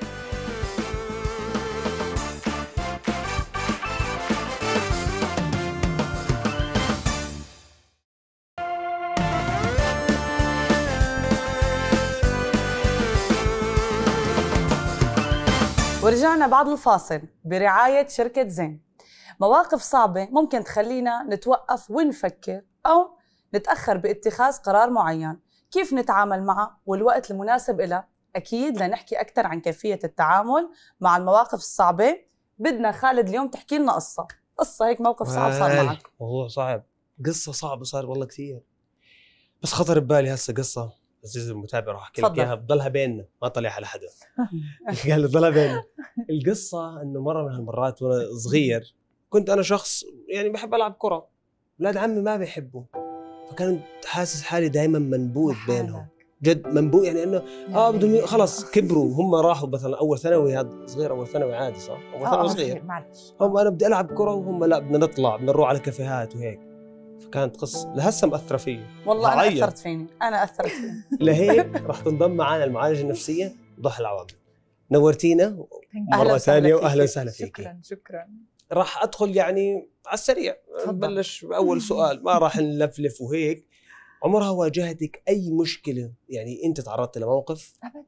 ورجعنا بعد الفاصل برعاية شركة زين مواقف صعبة ممكن تخلينا نتوقف ونفكر أو نتأخر باتخاذ قرار معين كيف نتعامل معه والوقت المناسب إلى أكيد لنحكي أكثر عن كيفية التعامل مع المواقف الصعبة بدنا خالد اليوم تحكي لنا قصة قصة هيك موقف صعب صار معك موضوع صعب قصة صعبة صار والله كثير بس خطر ببالي هسه قصة عزيز المتابع راح احكي لك اياها بضلها بيننا ما طلع على حدا قال بضلها بيننا القصه انه مره من المرات وانا صغير كنت انا شخص يعني بحب العب كره اولاد عمي ما بيحبوا فكنت حاسس حالي دائما منبوذ بينهم جد منبوذ يعني انه يعني اه بدهم خلص كبروا هم راحوا مثلا اول ثانوي هذا صغير اول ثانوي عادي صح؟ اول آه، ثانوي آه، صغير معلش هم انا بدي العب كره وهم لا بدنا نطلع بدنا نروح على كافيهات وهيك فكانت قصه لهسه مأثره فيي والله انا اثرت فيني انا اثرت فيني لهيك راح تنضم معنا المعالجه النفسيه ضحى العواضي نورتينا مره ثانيه واهلا وسهلا فيك شكرا شكرا راح ادخل يعني على السريع نبلش باول سؤال ما راح نلفلف وهيك عمرها واجهتك اي مشكله يعني انت تعرضت لموقف ابدا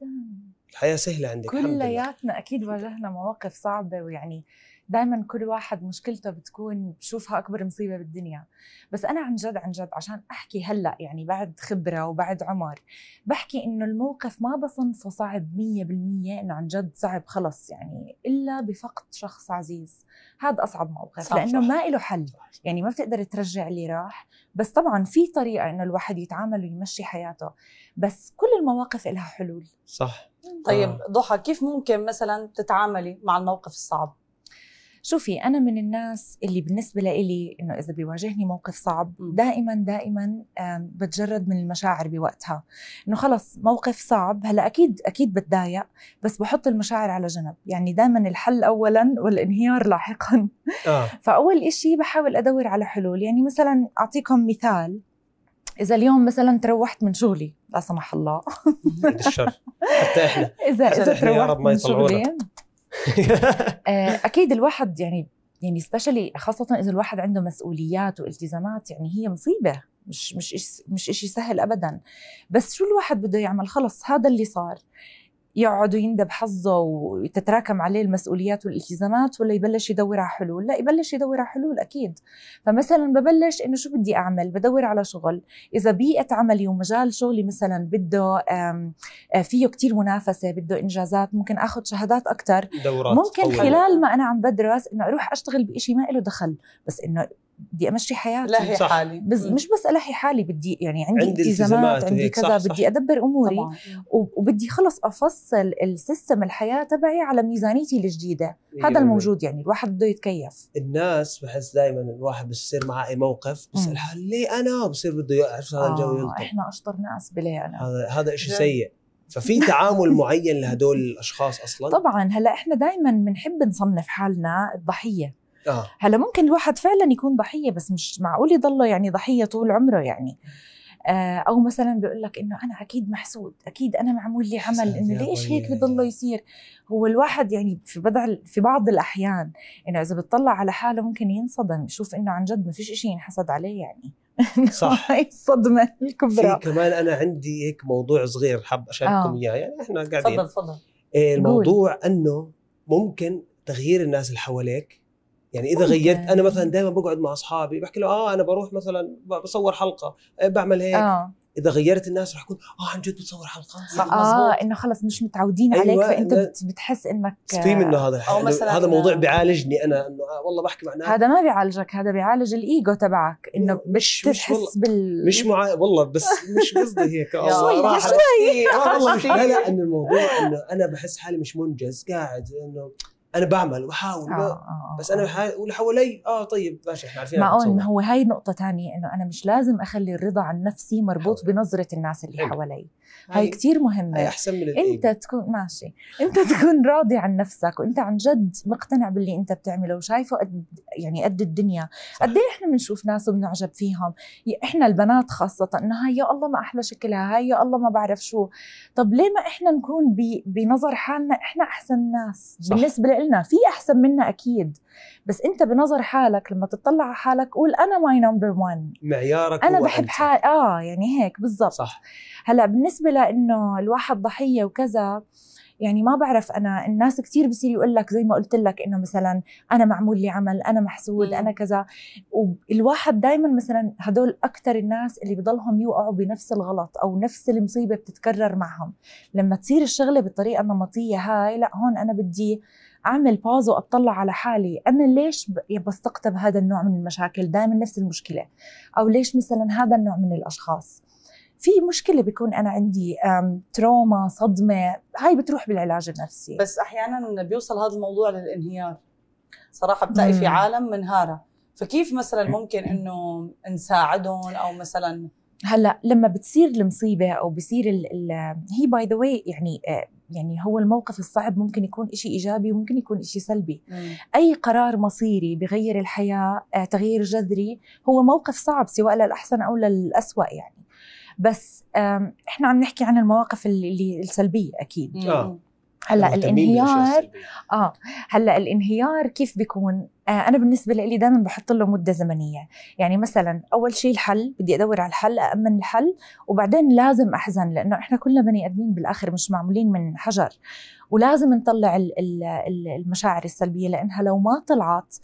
الحياه سهله عندك كلياتنا اكيد واجهنا مواقف صعبه ويعني دائما كل واحد مشكلته بتكون بشوفها اكبر مصيبه بالدنيا بس انا عن جد عن جد عشان احكي هلا يعني بعد خبره وبعد عمر بحكي انه الموقف ما بصنفه صعب 100% انه عن جد صعب خلص يعني الا بفقد شخص عزيز هذا اصعب موقف صح لانه صح. ما له حل يعني ما بتقدر ترجع اللي راح بس طبعا في طريقه انه الواحد يتعامل ويمشي حياته بس كل المواقف لها حلول صح طيب آه. ضحى كيف ممكن مثلا تتعاملي مع الموقف الصعب شوفي انا من الناس اللي بالنسبه لإلي انه اذا بيواجهني موقف صعب دائما دائما بتجرد من المشاعر بوقتها انه خلص موقف صعب هلا اكيد اكيد بتضايق بس بحط المشاعر على جنب يعني دائما الحل اولا والانهيار لاحقا آه. فاول إشي بحاول ادور على حلول يعني مثلا اعطيكم مثال إذا اليوم مثلا تروحت من شغلي لا سمح الله الشر حتى احنا إذا إذا تروحت يا رب ما يطلعونا آه، اكيد الواحد يعني يعني سبيشلي خاصه اذا الواحد عنده مسؤوليات والتزامات يعني هي مصيبه مش مش مش شيء سهل ابدا بس شو الواحد بده يعمل خلص هذا اللي صار يقعد ويندب حظه وتتراكم عليه المسؤوليات والالتزامات ولا يبلش يدور على حلول لا يبلش يدور على حلول اكيد فمثلا ببلش انه شو بدي اعمل بدور على شغل اذا بيئه عملي ومجال شغلي مثلا بده آه، فيه كتير منافسه بده انجازات ممكن اخذ شهادات اكثر دورات ممكن خلال ما انا عم بدرس انه اروح اشتغل بشيء ما له دخل بس انه بدي امشي حياتي لهي حالي بس مش بس الهي حالي بدي يعني عندي, عندي التزامات عندي كذا صح بدي ادبر اموري طبعاً. وبدي خلص افصل السيستم الحياه تبعي على ميزانيتي الجديده هذا الموجود يعني الواحد بده يتكيف الناس بحس دائما الواحد بصير معه اي موقف بسال حاله ليه انا بصير بده يعرف هذا الجو آه احنا اشطر ناس بليه انا هذا هذا شيء سيء ففي تعامل معين لهدول الاشخاص اصلا طبعا هلا احنا دائما بنحب نصنف حالنا الضحيه آه. هلا ممكن الواحد فعلا يكون ضحيه بس مش معقول يضله يعني ضحيه طول عمره يعني آه، او مثلا بيقول لك انه انا اكيد محسود اكيد انا معمول لي عمل انه ليش طيب. هيك بضله يصير هو الواحد يعني في بضع في بعض الاحيان انه اذا بتطلع على حاله ممكن ينصدم يشوف انه عن جد ما فيش شيء ينحسد عليه يعني صح هاي الصدمه الكبرى في كمان انا عندي هيك موضوع صغير حاب اشارككم آه. اياه يعني احنا قاعدين تفضل تفضل آه، الموضوع انه ممكن تغيير الناس اللي حواليك يعني اذا غيرت انا مثلا دائما بقعد مع اصحابي بحكي له اه انا بروح مثلا بصور حلقه آه، بعمل هيك آه. اذا غيرت الناس رح يكون اه عن جد بتصور حلقه صح اه انه خلص مش متعودين أيوة عليك فانت بتحس انك في منه هذا الحكي أو مثلاً هذا موضوع آه. بيعالجني انا انه آه والله بحكي مع ناس هذا ما بيعالجك هذا بيعالج الايجو تبعك انه مش مش والله بال... مش معا... والله بس مش قصدي هيك اه شوي شوي آه، والله لا لا انه الموضوع انه انا بحس حالي مش منجز قاعد انه انا بعمل آه،, آه آه بس انا آه. واللي حوالي اه طيب ماشي احنا عارفين معقول ما هو هاي نقطه ثانيه انه انا مش لازم اخلي الرضا عن نفسي مربوط حلو. بنظره الناس اللي حوالي هاي كثير مهمه هاي احسن من انت تكون ماشي انت تكون راضي عن نفسك وانت عن جد مقتنع باللي انت بتعمله وشايفه قد يعني قد الدنيا قد ايه احنا بنشوف ناس وبنعجب فيهم احنا البنات خاصه انه هاي يا الله ما احلى شكلها هاي يا الله ما بعرف شو طب ليه ما احنا نكون بنظر حالنا احنا احسن ناس صح. بالنسبه لنا في احسن منا اكيد بس انت بنظر حالك لما تطلع على حالك قول انا ماي نمبر 1 معيارك انا بحب حالي اه يعني هيك بالضبط صح هلا بالنسبه بالنسبه لانه الواحد ضحيه وكذا يعني ما بعرف انا الناس كثير بصير يقول لك زي ما قلت لك انه مثلا انا معمول لي عمل انا محسود انا كذا والواحد دائما مثلا هدول اكثر الناس اللي بضلهم يوقعوا بنفس الغلط او نفس المصيبه بتتكرر معهم لما تصير الشغله بالطريقه النمطيه هاي لا هون انا بدي اعمل باز واطلع على حالي انا ليش بستقطب هذا النوع من المشاكل دائما نفس المشكله او ليش مثلا هذا النوع من الاشخاص في مشكله بيكون انا عندي تروما صدمه هاي بتروح بالعلاج النفسي بس احيانا بيوصل هذا الموضوع للانهيار صراحه بتلاقي في عالم منهاره فكيف مثلا ممكن انه نساعدهم او مثلا هلا لما بتصير المصيبه او بصير ال هي باي ذا واي يعني آه، يعني هو الموقف الصعب ممكن يكون شيء ايجابي وممكن يكون شيء سلبي مم. اي قرار مصيري بغير الحياه آه، تغيير جذري هو موقف صعب سواء للاحسن او للاسوا يعني بس احنا عم نحكي عن المواقف اللي السلبيه اكيد آه. هلا يعني الانهيار اه هلا الانهيار كيف بيكون آه انا بالنسبه لي دائما بحط له مده زمنيه يعني مثلا اول شيء الحل بدي ادور على الحل أأمن الحل وبعدين لازم احزن لانه احنا كلنا بني ادمين بالاخر مش معمولين من حجر ولازم نطلع المشاعر السلبيه لانها لو ما طلعت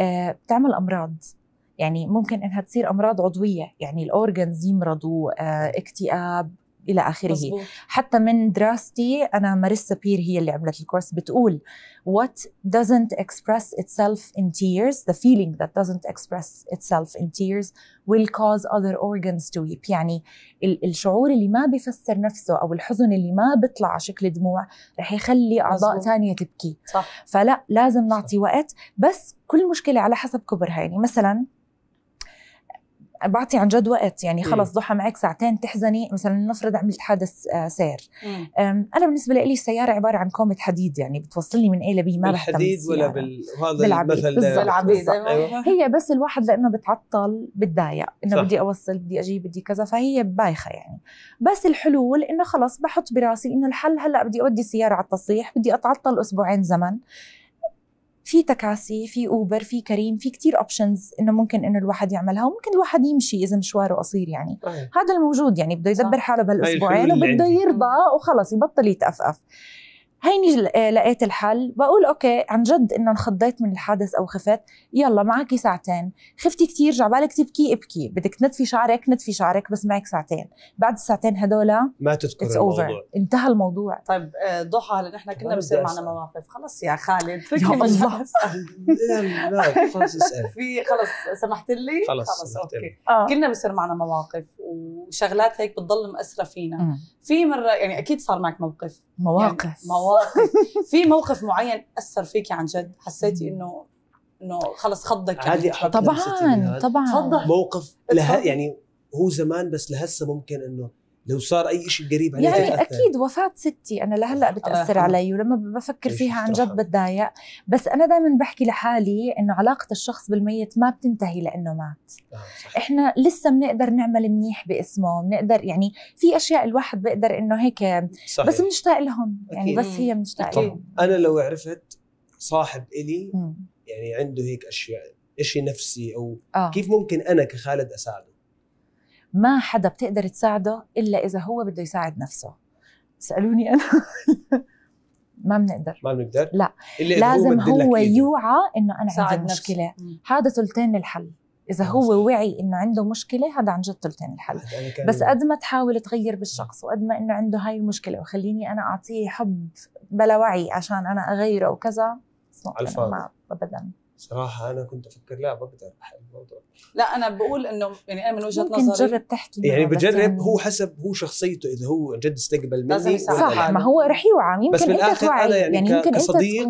آه بتعمل امراض يعني ممكن انها تصير امراض عضويه يعني الاورجنز يمرضوا آه، اكتئاب الى اخره مزبوط. حتى من دراستي انا ماريسا بير هي اللي عملت الكورس بتقول what doesn't express itself in tears the feeling that doesn't express itself in tears will cause other organs to weep يعني الشعور اللي ما بيفسر نفسه او الحزن اللي ما بيطلع على شكل دموع رح يخلي اعضاء ثانيه تبكي صح. فلا لازم نعطي صح. وقت بس كل مشكله على حسب كبرها يعني مثلا بعطي عن جد وقت يعني خلص ضحى معك ساعتين تحزني مثلا نفرض عملت حادث آه، سير انا بالنسبه لي السياره عباره عن كومه حديد يعني بتوصلني من اي لبي ما بحتاج بالحديد ولا بال... المثل بالعبيد أيوة. أيوة. هي بس الواحد لانه بتعطل بتضايق انه بدي اوصل بدي اجيب بدي كذا فهي بايخه يعني بس الحلول انه خلص بحط براسي انه الحل هلا بدي اودي السياره على التصليح بدي اتعطل اسبوعين زمن في تكاسي في اوبر في كريم في كتير اوبشنز انه ممكن انه الواحد يعملها وممكن الواحد يمشي اذا مشواره قصير يعني أيه. هذا الموجود يعني بده يدبر حاله بهالاسبوعين وبده يرضى وخلص يبطل يتأفأف هيني آه، لقيت الحل بقول اوكي عن جد انه انخضيت من الحادث او خفت يلا معك ساعتين خفتي كثير جعبالك تبكي ابكي بدك تنتفي شعرك نتفي شعرك بس معك ساعتين بعد الساعتين هدول ما تذكر الموضوع over. انتهى الموضوع طيب آه، ضحى هلا نحن كنا بصير معنا مواقف خلص يا خالد يا الله خلص اسال في خلص سمحت لي خلص, خلص اوكي آه. كنا بصير معنا مواقف وشغلات هيك بتضل مأثره فينا في مره يعني اكيد صار معك موقف مواقف يعني مواقف في موقف معين اثر فيك عن جد حسيتي انه انه خلص خضك يعني؟ عادي يعني. طبعا طبعا موقف لها يعني هو زمان بس لهسه ممكن انه لو صار اي شيء قريب عليه يعني تتأثر. اكيد وفاه ستي انا لهلا آه. بتاثر آه. علي ولما بفكر فيها عن جد بتضايق بس انا دائما بحكي لحالي انه علاقه الشخص بالميت ما بتنتهي لانه مات آه صح. احنا لسه بنقدر نعمل منيح باسمه بنقدر يعني في اشياء الواحد بيقدر انه هيك صحيح. بس بنشتاق لهم يعني أكيد. بس هي بنشتاق لهم انا لو عرفت صاحب الي يعني عنده هيك اشياء شيء نفسي او آه. كيف ممكن انا كخالد اساعده ما حدا بتقدر تساعده الا اذا هو بده يساعد نفسه اسالوني انا ما بنقدر ما بنقدر لا إلا لازم هو, هو يوعى انه انا ساعد عندي مشكله هذا ثلثين الحل اذا نعم، هو وعي انه عنده مشكله هذا عن جد ثلثين الحل بس قد ما تحاول تغير بالشخص وقد ما انه عنده هاي المشكله وخليني انا اعطيه حب بلا وعي عشان انا اغيره وكذا على الفاضي ابدا صراحة أنا كنت أفكر لا بقدر أحل الموضوع لا أنا بقول إنه يعني أنا من وجهة ممكن نظري تجرب تحكي يعني بجرب يعني هو حسب هو شخصيته إذا هو عن جد استقبل مني صح ما هو رح يوعى يمكن بس من أنت توعي أنا يعني, يعني يمكن كصديق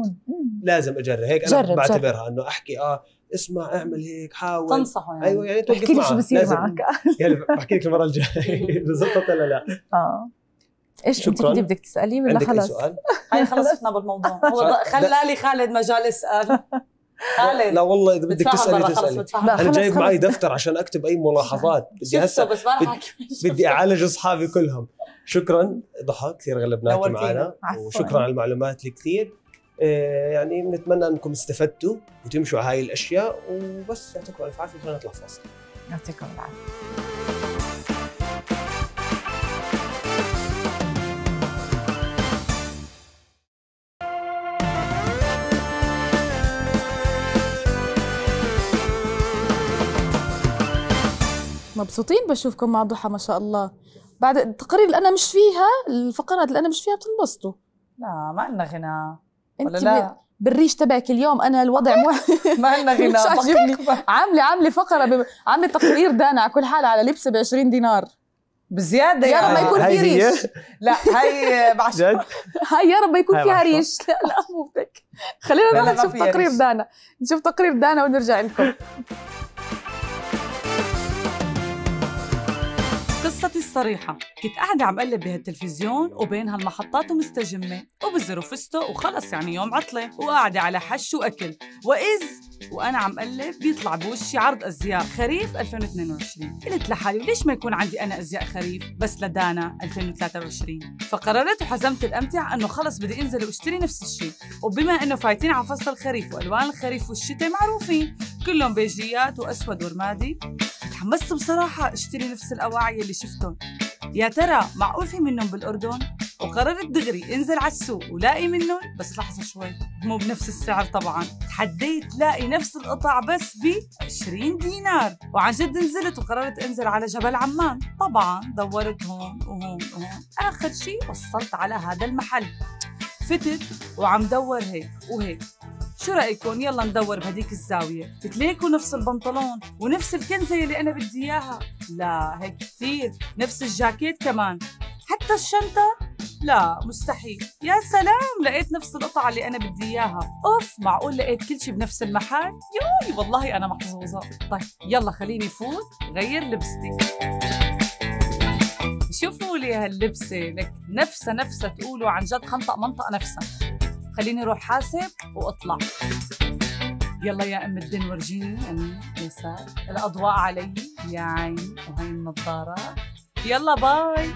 لازم أجرب هيك أنا جرب بعتبرها إنه أحكي آه اسمع اعمل هيك حاول تنصحه يعني ايوه يعني توقف معه شو بصير معك يعني بحكي لك المره الجايه بالضبط ولا لا اه ايش انت كنت بدك تسالي ولا خلص؟ عندك سؤال؟ هاي خلصنا بالموضوع هو خلى لي خالد مجال اسال خالد لا والله اذا بدك تسالي تسالي انا جايب معي دفتر عشان اكتب اي ملاحظات بدي هسه بدي اعالج اصحابي كلهم شكرا ضحى كثير غلبناك معنا وشكرا على المعلومات الكثير آه، يعني بنتمنى انكم استفدتوا وتمشوا على هاي الاشياء وبس يعطيكم الف عافيه خلينا نطلع فاصل يعطيكم العافيه مبسوطين بشوفكم مع ضحى ما شاء الله بعد التقارير اللي انا مش فيها الفقرات اللي انا مش فيها بتنبسطوا لا ما لنا غنى ولا لا بالريش تبعك اليوم انا الوضع مو ما عندنا غنى عامله عامله فقره ب... عامله تقرير دانا على كل حال على لبسه ب 20 دينار بزياده يا رب يعني. ما يكون في ريش لا هاي بعشق هاي يا رب ما يكون فيها ريش لا لا مو خلينا نروح نشوف تقرير دانا نشوف تقرير دانا ونرجع لكم قصتي الصريحة كنت قاعدة عم قلب بهالتلفزيون وبين هالمحطات ومستجمة وبزر فستق وخلص يعني يوم عطلة وقاعدة على حش وأكل وإذ وأنا عم قلب بيطلع بوشي عرض أزياء خريف 2022 قلت لحالي ليش ما يكون عندي أنا أزياء خريف بس لدانا 2023 فقررت وحزمت الأمتع أنه خلص بدي أنزل وأشتري نفس الشيء وبما أنه فايتين على فصل الخريف وألوان الخريف والشتاء معروفين كلهم بيجيات وأسود ورمادي تحمست بصراحة اشتري نفس الأواعي اللي اللي شفتهم يا ترى معقول في منهم بالأردن؟ وقررت دغري انزل على السوق ولاقي منهم بس لحظة شوي مو بنفس السعر طبعا تحديت لاقي نفس القطع بس ب 20 دينار وعن جد نزلت وقررت انزل على جبل عمان طبعا دورت هون وهون وهون آخر شيء وصلت على هذا المحل فتت وعم دور هيك وهيك شو رأيكم يلا ندور بهديك الزاوية بتلاقوا نفس البنطلون ونفس الكنزة اللي أنا بدي إياها لا هيك كثير نفس الجاكيت كمان حتى الشنطة لا مستحيل يا سلام لقيت نفس القطعة اللي أنا بدي إياها أوف معقول لقيت كل شيء بنفس المحل يوي والله أنا محظوظة طيب يلا خليني فوت غير لبستي شوفوا لي هاللبسة لك نفسها نفسها تقولوا عن جد خنطق منطق نفسها خليني اروح حاسب واطلع يلا يا ام الدين ورجيني يمين يسار الاضواء علي يا عيني وهي النظاره يلا باي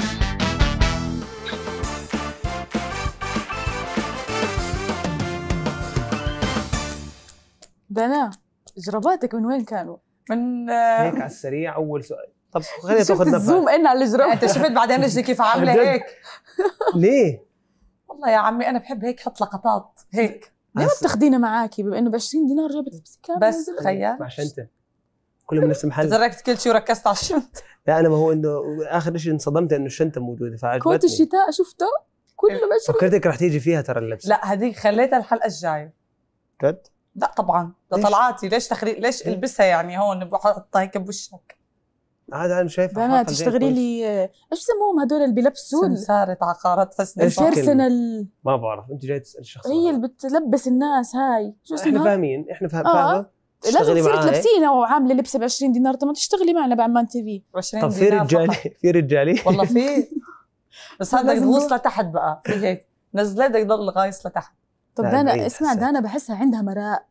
دنا جرباتك من وين كانوا؟ من هيك على السريع اول سؤال طب خلينا تاخذ نفس زوم ان على الجراب انت شفت بعدين رجلي كيف عامله هيك ليه؟ والله يا عمي انا بحب هيك حط لقطات هيك ليه ما بتاخدينا معاكي بما انه ب 20 دينار جابت كامل بس تخيل مع شنطه كله من نفس المحل تركت كل شيء وركزت على الشنطه لا انا ما هو انه اخر شيء انصدمت انه الشنطه موجوده فعجبتني كوت الشتاء شفته كله إيه. بشر فكرتك رح تيجي فيها ترى اللبس لا هذيك خليتها الحلقه الجايه جد؟ لا طبعا لطلعاتي ليش تخلي ليش إيه. البسها يعني هون بحطها هيك بوشك عاد انا شايفها انا تشتغلي لي ايش يسموهم هدول اللي بيلبسوا سمسارة عقارات حسن البيرسونال ما بعرف انت جاي تسال شخص هي اللي بتلبس الناس هاي شو اسمها احنا فاهمين احنا فاهمين آه. لازم تصير تلبسينا وعامله لبسه ب 20 دينار طب ما تشتغلي معنا بعمان تي في 20 طب في رجالي في رجالي والله في بس هذا يغوص لتحت بقى في هيك نزلة بدك تضل غايص لتحت طب دانا اسمع دانا بحسها عندها مراء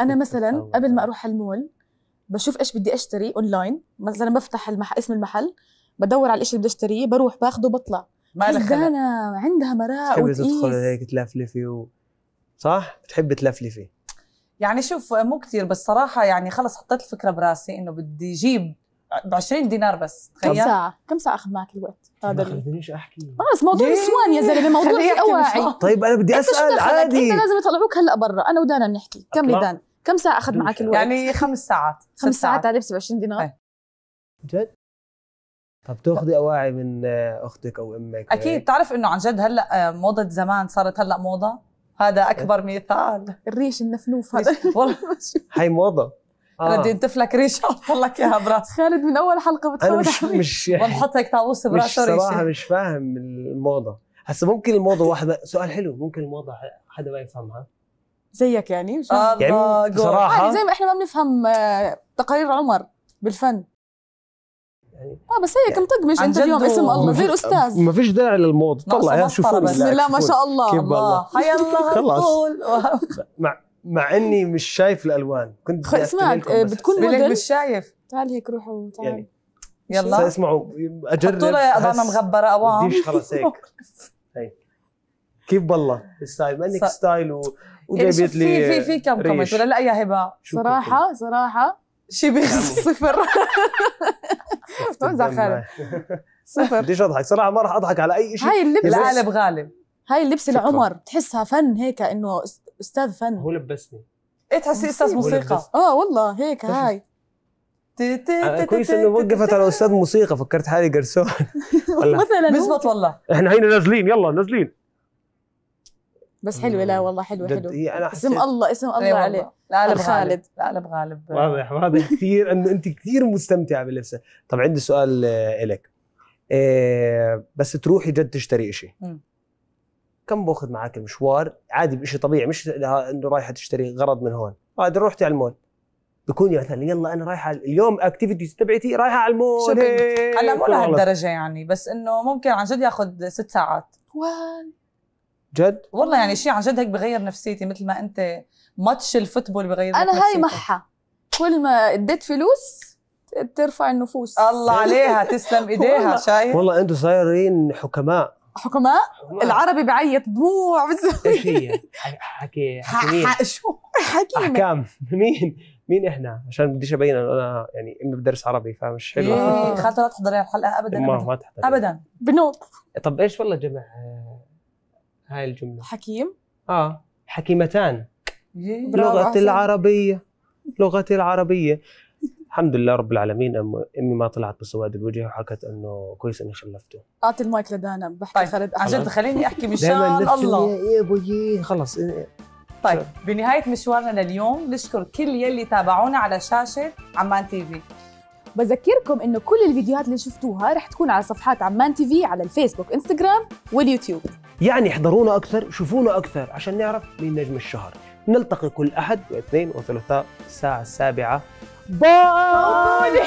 انا مثلا قبل ما اروح على المول بشوف ايش بدي اشتري اونلاين مثلا بفتح المح... اسم المحل بدور على الشيء اللي بدي اشتريه بروح باخده بطلع ما لك انا عندها مراء بتحبي تدخلي هيك تلفلفي و... صح بتحبي تلفلفي يعني شوف مو كثير بس صراحه يعني خلص حطيت الفكره براسي انه بدي اجيب ب 20 دينار بس تخيل كم ساعة؟ كم ساعة أخذ معك الوقت؟ هذا ما خلينيش أحكي خلص موضوع نسوان يا زلمة موضوع في اواعي طيب أنا بدي أسأل عادي أنت لازم يطلعوك هلا برا أنا ودانا بنحكي كملي دانا كم ساعه اخذ معك الوقت يعني خمس ساعات خمس ساعات على لبس ب 20 دينار ايه. جد طب تاخذي اواعي من اختك او امك اكيد تعرف انه عن جد هلا آه، موضه زمان صارت هلا موضه هذا إيه. اكبر مثال الريش النفنوف هذا والله هي موضه آه. بدي انتف لك ريشه احط لك اياها براس خالد من اول حلقه بتفوت مش مش يعني ونحط هيك طاووس براسه ريشه صراحه مش فاهم الموضه هسا ممكن الموضه واحد سؤال حلو ممكن الموضه حدا ما يفهمها زيك يعني،, يعني الله يعني بصراحه زي ما احنا ما بنفهم آه، تقارير عمر بالفن يعني اه بس هيك يعني مطقمش انت اليوم اسم الله زي الاستاذ ما فيش داعي للموضوع طلع يا شوف بسم الله ما شاء الله كيف الله حيا الله طول مع مع اني مش شايف الالوان كنت اسمع آه، بتكون مش شايف تعال هيك روحوا تعال يعني يلا اسمعوا اجرب حطوا لها اضاءه مغبره اوام بديش خلص هيك هيك كيف بالله الستايل ما انك ستايل يعني وجايبت لي في في كم كومنت ولا لا يا هبه صراحه صراحه شي بيخص نعم. صفر توزع خالد صفر بديش اضحك صراحه ما راح اضحك على اي شيء هاي اللبس القالب غالب هاي اللبسه لعمر تحسها فن هيك انه استاذ فن هو لبسني ايه تحسي استاذ موسيقى اه والله هيك هاي كويس انه وقفت على استاذ موسيقى فكرت حالي قرصون مثلا بزبط والله احنا هينا نازلين يلا نازلين بس حلوه لا والله حلوه حلوه هي انا اسم الله اسم أيوة الله أيوة عليه العالم خالد العالم غالب واضح واضح كثير انه انت كثير مستمتعه باللبسه طب عندي سؤال آه، لك إيه بس تروحي جد تشتري شيء كم باخذ معك المشوار عادي بشيء طبيعي مش انه رايحه تشتري غرض من هون عادي روحتي على المول بكون مثلا يلا انا رايحه اليوم اكتيفيتي تبعتي رايحه على المول إيه، هلا مو لهالدرجه يعني بس انه ممكن عن جد ياخذ ست ساعات وال جد؟ والله يعني شيء عن جد هيك بغير نفسيتي مثل ما انت ماتش الفوتبول بغير انا هاي محا كل ما اديت فلوس بترفع النفوس الله عليها تسلم ايديها شايف والله انتم صايرين حكماء حكماء العربي بعيط دموع ايش هي؟ حكي حكي مين؟ شو؟ حكيمة احكام مين؟ مين شو حكي احكام مين مين احنا عشان بديش ابين انه انا يعني امي بدرس عربي فمش حلو إيه، آه. خالته لا تحضري الحلقه ابدا ما ما تحضري ابدا بنوت طب ايش والله جمع آه، هاي الجمله حكيم اه حكيمتان لغتي العربيه لغتي العربيه الحمد لله رب العالمين أم امي ما طلعت بسواد الوجه وحكت انه كويس اني خلفته اعطي المايك لدانا بحكي طيب. خالد عن جد خليني احكي مشان الله يا إيه ابوي خلص إيه. طيب بنهايه مشوارنا لليوم نشكر كل يلي تابعونا على شاشه عمان تي في بذكركم انه كل الفيديوهات اللي شفتوها رح تكون على صفحات عمان تي في على الفيسبوك انستغرام واليوتيوب يعني احضرونا أكثر شوفونا أكثر عشان نعرف مين نجم الشهر نلتقي كل أحد واثنين وثلاثاء الساعة السابعة باي